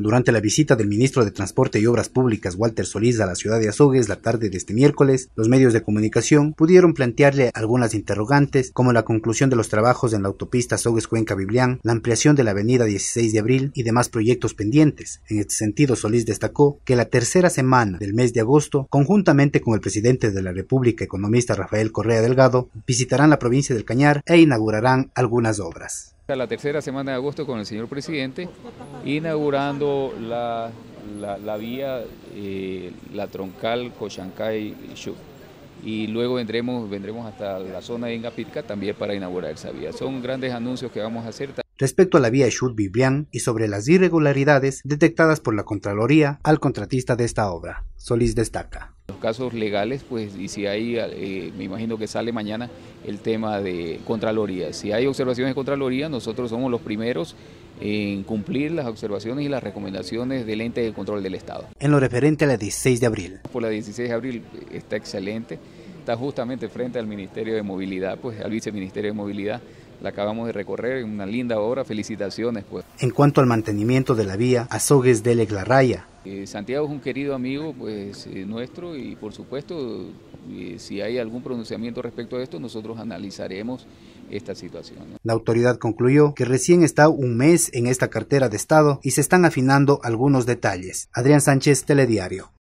Durante la visita del ministro de Transporte y Obras Públicas Walter Solís a la ciudad de Azogues la tarde de este miércoles, los medios de comunicación pudieron plantearle algunas interrogantes como la conclusión de los trabajos en la autopista Azogues-Cuenca-Biblián, la ampliación de la avenida 16 de abril y demás proyectos pendientes. En este sentido, Solís destacó que la tercera semana del mes de agosto, conjuntamente con el presidente de la República economista Rafael Correa Delgado, visitarán la provincia del Cañar e inaugurarán algunas obras la tercera semana de agosto con el señor presidente, inaugurando la, la, vía, eh, la troncal cochancay shu Y luego vendremos, vendremos hasta la zona de Ingapirca también para inaugurar esa vía. Son grandes anuncios que vamos a hacer. Respecto a la vía Chu biblián y sobre las irregularidades detectadas por la Contraloría al contratista de esta obra, Solís destaca. Los casos legales, pues, y si hay, eh, me imagino que sale mañana el tema de Contraloría. Si hay observaciones de Contraloría, nosotros somos los primeros en cumplir las observaciones y las recomendaciones del ente de control del Estado. En lo referente a la 16 de abril. Por la 16 de abril eh, está excelente, está justamente frente al Ministerio de Movilidad, pues al Viceministerio de Movilidad, la acabamos de recorrer, una linda obra, felicitaciones. Pues. En cuanto al mantenimiento de la vía, Azogues de Leglarraya, eh, Santiago es un querido amigo pues, eh, nuestro y por supuesto eh, si hay algún pronunciamiento respecto a esto nosotros analizaremos esta situación. La autoridad concluyó que recién está un mes en esta cartera de Estado y se están afinando algunos detalles. Adrián Sánchez, Telediario.